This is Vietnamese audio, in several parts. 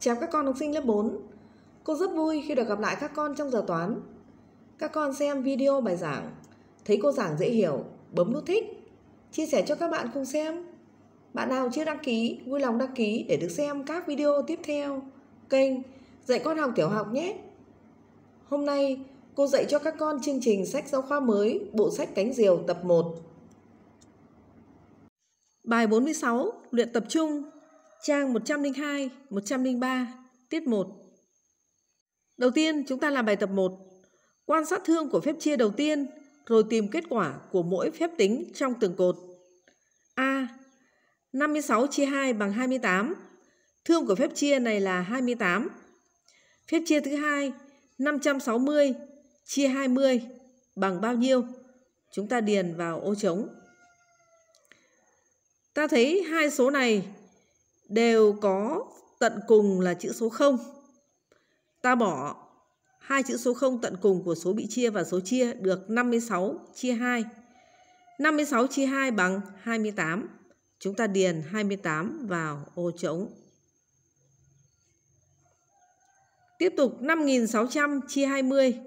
Chào các con học sinh lớp 4 Cô rất vui khi được gặp lại các con trong giờ toán Các con xem video bài giảng Thấy cô giảng dễ hiểu Bấm nút thích Chia sẻ cho các bạn cùng xem Bạn nào chưa đăng ký Vui lòng đăng ký để được xem các video tiếp theo Kênh Dạy con học tiểu học nhé Hôm nay cô dạy cho các con chương trình sách giáo khoa mới Bộ sách cánh diều tập 1 Bài 46 Luyện tập trung Trang 102, 103, tiết 1. Đầu tiên, chúng ta làm bài tập 1. Quan sát thương của phép chia đầu tiên, rồi tìm kết quả của mỗi phép tính trong từng cột. A. 56 chia 2 bằng 28. Thương của phép chia này là 28. Phép chia thứ hai 560 chia 20 bằng bao nhiêu? Chúng ta điền vào ô trống. Ta thấy hai số này đều có tận cùng là chữ số 0. Ta bỏ hai chữ số 0 tận cùng của số bị chia và số chia được 56 chia 2. 56 chia 2 bằng 28. Chúng ta điền 28 vào ô trống. Tiếp tục 5600 chia 20.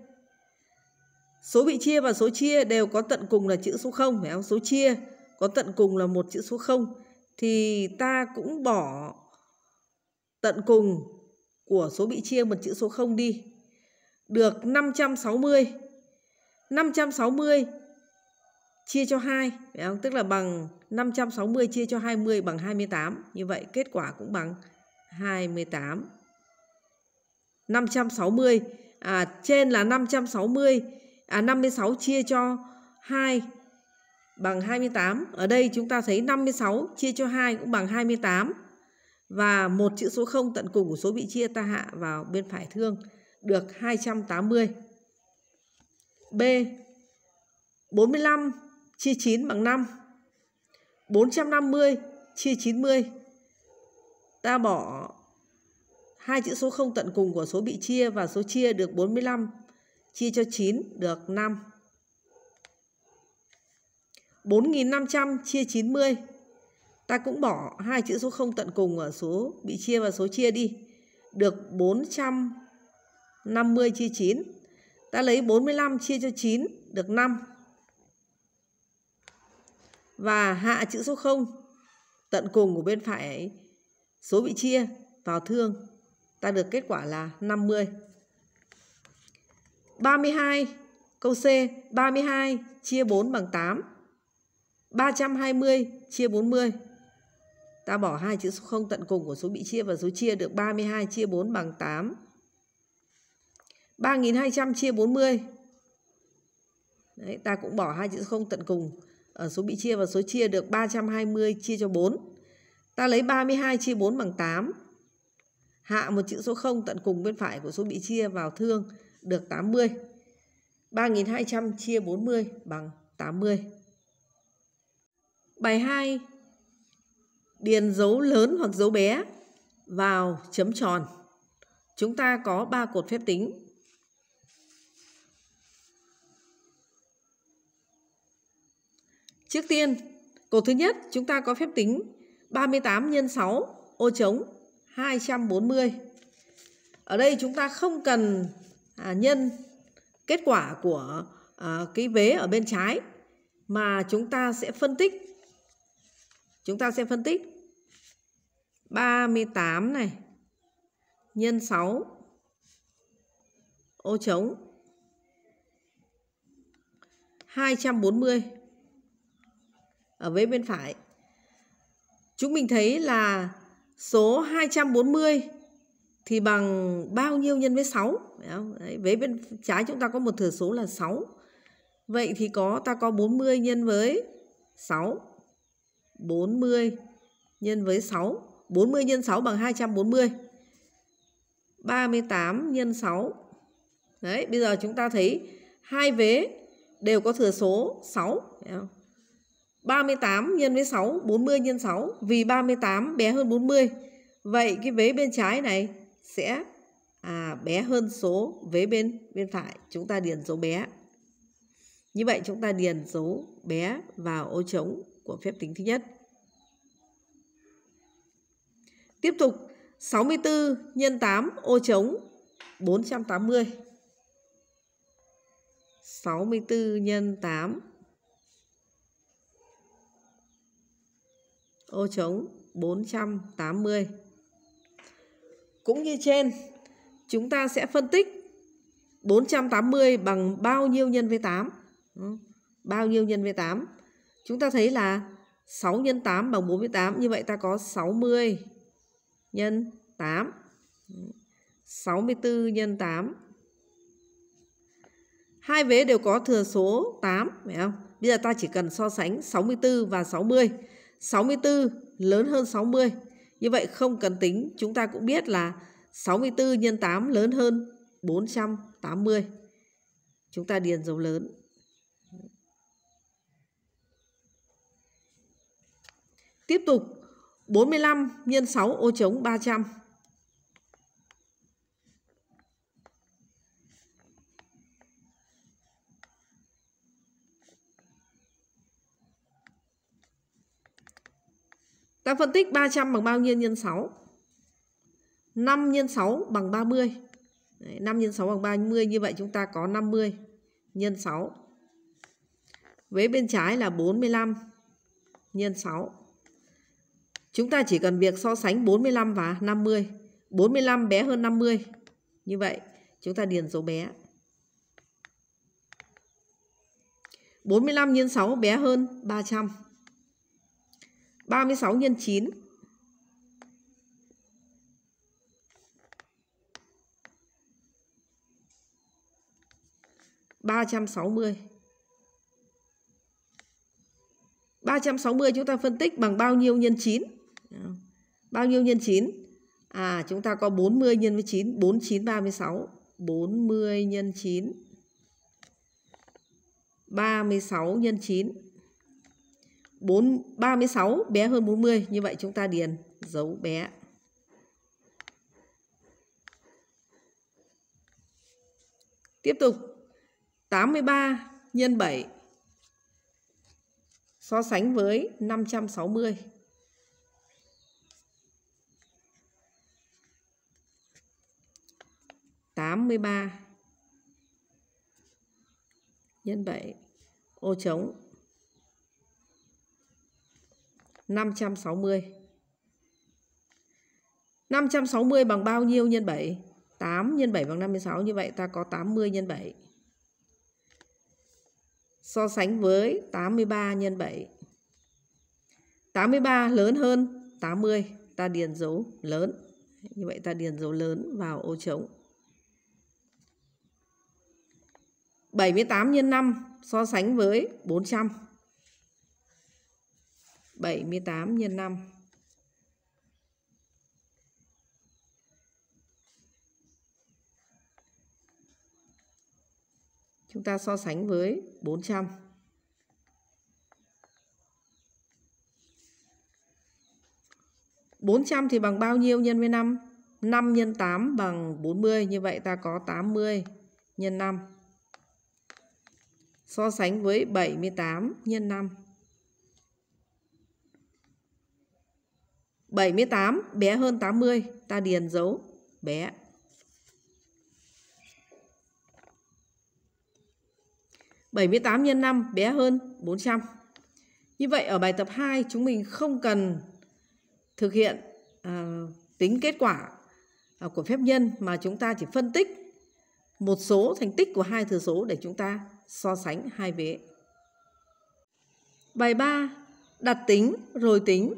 Số bị chia và số chia đều có tận cùng là chữ số 0, phải không? Số chia có tận cùng là một chữ số 0 thì ta cũng bỏ tận cùng của số bị chia một chữ số 0 đi. Được 560. 560 chia cho 2, phải không? Tức là bằng 560 chia cho 20 bằng 28. Như vậy kết quả cũng bằng 28. 560 à trên là 560 à 56 chia cho 2 bằng 28. Ở đây chúng ta thấy 56 chia cho 2 cũng bằng 28. Và một chữ số 0 tận cùng của số bị chia ta hạ vào bên phải thương được 280. B 45 chia 9 bằng 5. 450 chia 90. Ta bỏ hai chữ số 0 tận cùng của số bị chia và số chia được 45 chia cho 9 được 5. 4.500 chia 90. Ta cũng bỏ hai chữ số 0 tận cùng ở số bị chia và số chia đi. Được 450 chia 9. Ta lấy 45 chia cho 9 được 5. Và hạ chữ số 0 tận cùng của bên phải ấy, số bị chia vào thương. Ta được kết quả là 50. 32 câu C 32 chia 4 bằng 8. 320 chia 40. Ta bỏ hai chữ số 0 tận cùng của số bị chia và số chia được 32 chia 4 bằng 8. 3200 chia 40. Đấy, ta cũng bỏ hai chữ số 0 tận cùng ở số bị chia và số chia được 320 chia cho 4. Ta lấy 32 chia 4 bằng 8. Hạ một chữ số 0 tận cùng bên phải của số bị chia vào thương được 80. 3200 chia 40 bằng 80. Bài 2. Điền dấu lớn hoặc dấu bé vào chấm tròn. Chúng ta có 3 cột phép tính. Trước tiên, cột thứ nhất chúng ta có phép tính 38 x 6 ô trống 240. Ở đây chúng ta không cần à, nhân kết quả của à, cái vế ở bên trái mà chúng ta sẽ phân tích Chúng ta sẽ phân tích 38 này nhân 6 ô trống 240 ở vế bên phải. Chúng mình thấy là số 240 thì bằng bao nhiêu nhân với 6? Đấy, vế bên trái chúng ta có một thừa số là 6. Vậy thì có ta có 40 nhân với 6 40 nhân với 6. 40 nhân 6 bằng 240. 38 nhân 6. Đấy, bây giờ chúng ta thấy hai vế đều có thừa số 6. 38 nhân với 6, 40 nhân 6. Vì 38 bé hơn 40. Vậy cái vế bên trái này sẽ à, bé hơn số vế bên bên phải. Chúng ta điền dấu bé. Như vậy chúng ta điền dấu bé vào ô trống của phép tính thứ nhất. Tiếp tục 64 nhân 8 ô trống 480. 64 nhân 8 ô trống 480. Cũng như trên, chúng ta sẽ phân tích 480 bằng bao nhiêu nhân với 8? Bao nhiêu nhân với 8? Chúng ta thấy là 6 x 8 bằng 48. Như vậy ta có 60 x 8. 64 nhân 8. Hai vế đều có thừa số 8, phải không? Bây giờ ta chỉ cần so sánh 64 và 60. 64 lớn hơn 60. Như vậy không cần tính, chúng ta cũng biết là 64 x 8 lớn hơn 480. Chúng ta điền dấu lớn Tiếp tục 45 nhân 6 ô trống 300. Ta phân tích 300 bằng bao nhiêu nhân 6? 5 nhân 6 bằng 30. Đấy, 5 nhân 6 bằng 30 như vậy chúng ta có 50 nhân 6. Vế bên trái là 45 nhân 6. Chúng ta chỉ cần việc so sánh 45 và 50. 45 bé hơn 50. Như vậy, chúng ta điền số bé. 45 nhân 6 bé hơn 300. 36 nhân 9 sáu mươi chúng ta phân tích bằng bao nhiêu nhân chín Ờ, bao nhiêu nhân 9? À chúng ta có 40 nhân với 9, 49 36. 40 nhân 9. 36 nhân 9. 4 36 bé hơn 40, như vậy chúng ta điền dấu bé. Tiếp tục 83 nhân 7 so sánh với 560. 83 nhân 7 ô trống 560 560 bằng bao nhiêu nhân 7 8 nhân 7 bằng 56 như vậy ta có 80 nhân 7 so sánh với 83 nhân 7 83 lớn hơn 80 ta điền dấu lớn như vậy ta điền dấu lớn vào ô trống 78 x 5 so sánh với 400. 78 x 5. Chúng ta so sánh với 400. bốn trăm thì bằng bao nhiêu nhân với năm năm nhân tám bằng bốn mươi Như vậy ta có tám mươi nhân năm so sánh với 78 nhân 5. 78 bé hơn 80, ta điền dấu bé. bảy mươi tám nhân năm bé hơn bốn trăm như vậy ở bài tập hai chúng mình không cần thực hiện à, tính kết quả à, của phép nhân mà chúng ta chỉ phân tích một số thành tích của hai thừa số để chúng ta so sánh hai vế. Bài 3. Đặt tính rồi tính.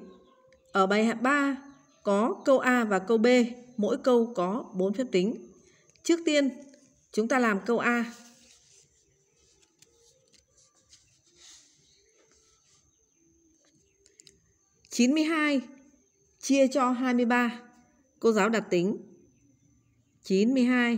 Ở bài 3 có câu A và câu B, mỗi câu có 4 phép tính. Trước tiên, chúng ta làm câu A. chín mươi hai chia cho hai mươi ba cô giáo đặt tính chín mươi hai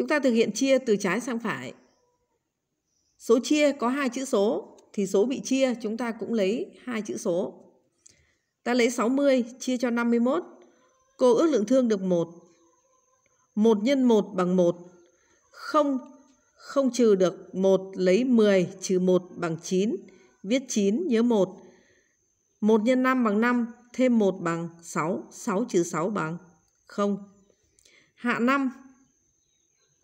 Chúng ta thực hiện chia từ trái sang phải. Số chia có hai chữ số thì số bị chia chúng ta cũng lấy hai chữ số. Ta lấy 60 chia cho 51. Cô ước lượng thương được 1. 1 x 1 bằng 1. 0 không trừ được 1 lấy 10 trừ 1 bằng 9. Viết 9 nhớ 1. 1 x 5 bằng 5, thêm 1 bằng 6, 6 trừ 6 bằng 0. Hạ 5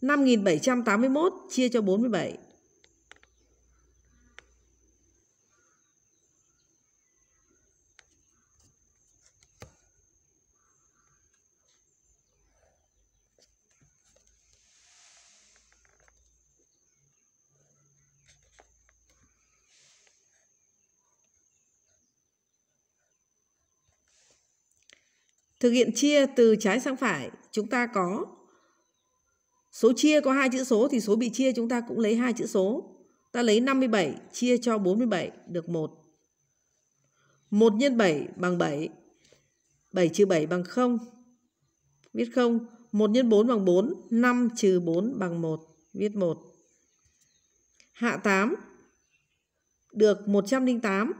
5781 chia cho 47. Thực hiện chia từ trái sang phải, chúng ta có Số chia có hai chữ số thì số bị chia chúng ta cũng lấy hai chữ số. Ta lấy 57 chia cho 47 được 1. 1 x 7 bằng 7. 7 trừ 7 bằng 0. Viết 0. 1 x 4 bằng 4. 5 trừ 4 bằng 1. Viết 1. Hạ 8 được 108.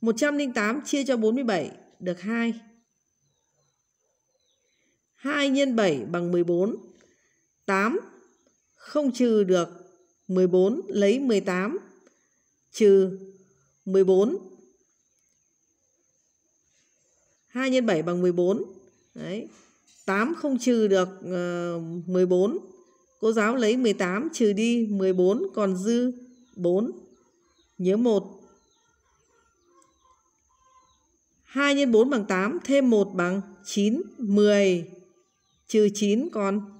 108 chia cho 47 được 2. 2 x 7 bằng 14. 8 không trừ được 14 lấy 18 trừ 14 2 nhân 7 bằng 14 đấy 8 không trừ được uh, ờ, 14 cô giáo lấy 18 trừ đi 14 còn dư 4 nhớ 1 2 x 4 bằng 8 thêm 1 bằng 9 10 trừ 9 còn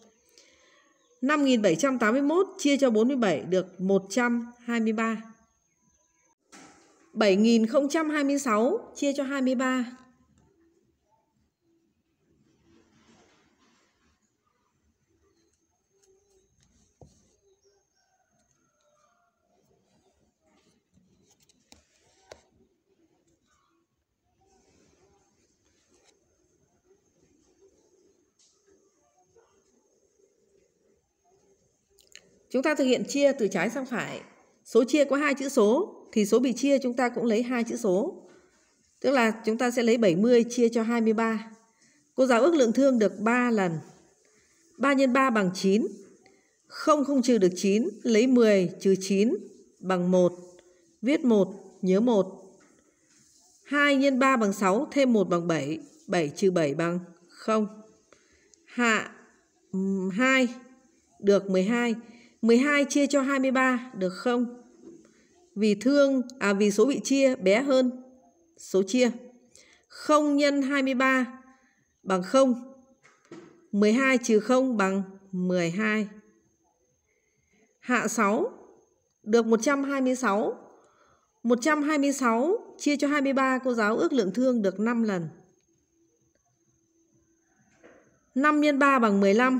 5.781 chia cho 47 được 123. 7.026 chia cho 23 Chúng ta thực hiện chia từ trái sang phải. Số chia có hai chữ số thì số bị chia chúng ta cũng lấy hai chữ số. Tức là chúng ta sẽ lấy 70 chia cho 23. Cô giáo ước lượng thương được 3 lần. 3 x 3 bằng 9. Không không trừ được 9, lấy 10 trừ 9 bằng 1. Viết 1, nhớ 1. 2 x 3 bằng 6, thêm 1 bằng 7. 7 trừ 7 bằng 0. Hạ 2 được 12. 12 chia cho 23 được không? Vì thương à vì số bị chia bé hơn số chia. 0 nhân 23 bằng 0. 12 trừ 0 bằng 12. Hạ 6 được 126. 126 chia cho 23 cô giáo ước lượng thương được 5 lần. 5 x 3 bằng 15.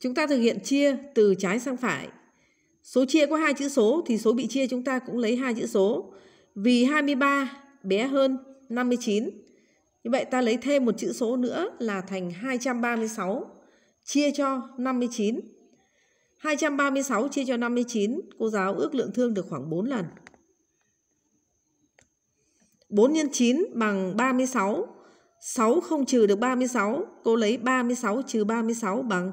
Chúng ta thực hiện chia từ trái sang phải. Số chia có hai chữ số thì số bị chia chúng ta cũng lấy hai chữ số. Vì 23 bé hơn 59. Như vậy ta lấy thêm một chữ số nữa là thành 236 chia cho 59. 236 chia cho 59, cô giáo ước lượng thương được khoảng 4 lần. 4 x 9 bằng 36. 6 không trừ được 36, cô lấy 36 trừ 36 bằng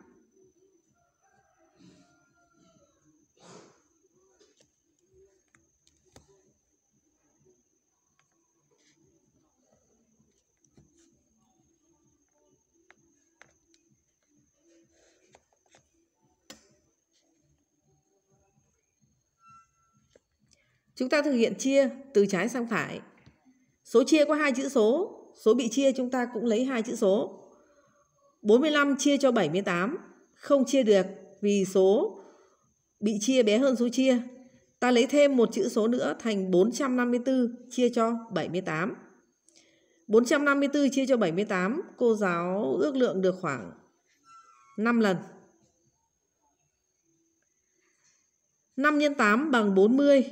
Chúng ta thực hiện chia từ trái sang phải. Số chia có hai chữ số, số bị chia chúng ta cũng lấy hai chữ số. 45 chia cho 78 không chia được vì số bị chia bé hơn số chia. Ta lấy thêm một chữ số nữa thành 454 chia cho 78. 454 chia cho 78, cô giáo ước lượng được khoảng 5 lần. 5 x 8 bằng 40.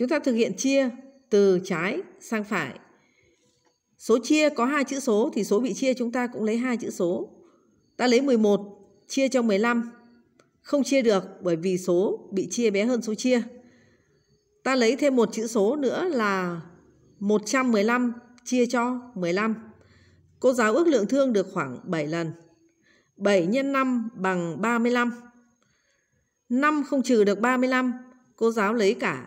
Chúng ta thực hiện chia từ trái sang phải. Số chia có hai chữ số thì số bị chia chúng ta cũng lấy hai chữ số. Ta lấy 11 chia cho 15. Không chia được bởi vì số bị chia bé hơn số chia. Ta lấy thêm một chữ số nữa là 115 chia cho 15. Cô giáo ước lượng thương được khoảng 7 lần. 7 x 5 bằng 35. 5 không trừ được 35, cô giáo lấy cả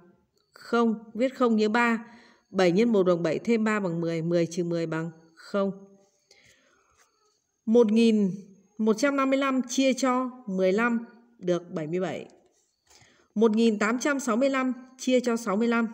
0, viết 0 như 3. 7 nhân 1 bằng 7 thêm 3 bằng 10, 10 trừ 10 bằng 0. 1155 chia cho 15 được 77. 1865 chia cho 65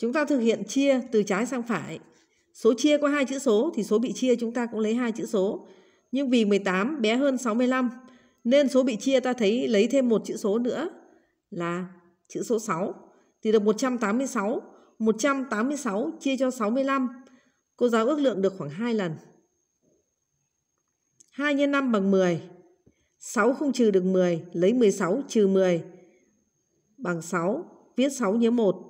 Chúng ta thực hiện chia từ trái sang phải. Số chia có hai chữ số thì số bị chia chúng ta cũng lấy hai chữ số. Nhưng vì 18 bé hơn 65 nên số bị chia ta thấy lấy thêm một chữ số nữa là chữ số 6 thì được 186. 186 chia cho 65. Cô giáo ước lượng được khoảng 2 lần. 2 x 5 bằng 10. 6 không trừ được 10, lấy 16 trừ 10 bằng 6, viết 6 nhớ 1.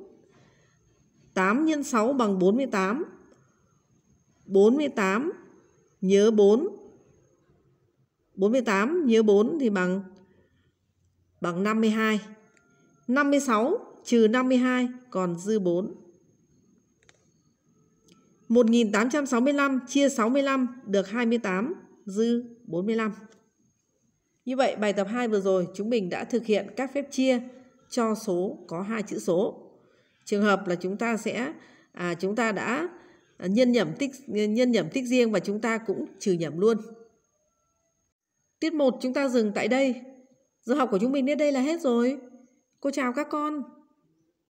8 x 6 bằng 48. 48 nhớ 4. 48 nhớ 4 thì bằng bằng 52. 56 trừ 52 còn dư 4. 1865 chia 65 được 28 dư 45. Như vậy bài tập 2 vừa rồi chúng mình đã thực hiện các phép chia cho số có hai chữ số trường hợp là chúng ta sẽ à, chúng ta đã à, nhân nhẩm tích nhân nhẩm tích riêng và chúng ta cũng trừ nhẩm luôn tiết 1 chúng ta dừng tại đây giờ học của chúng mình đến đây là hết rồi cô chào các con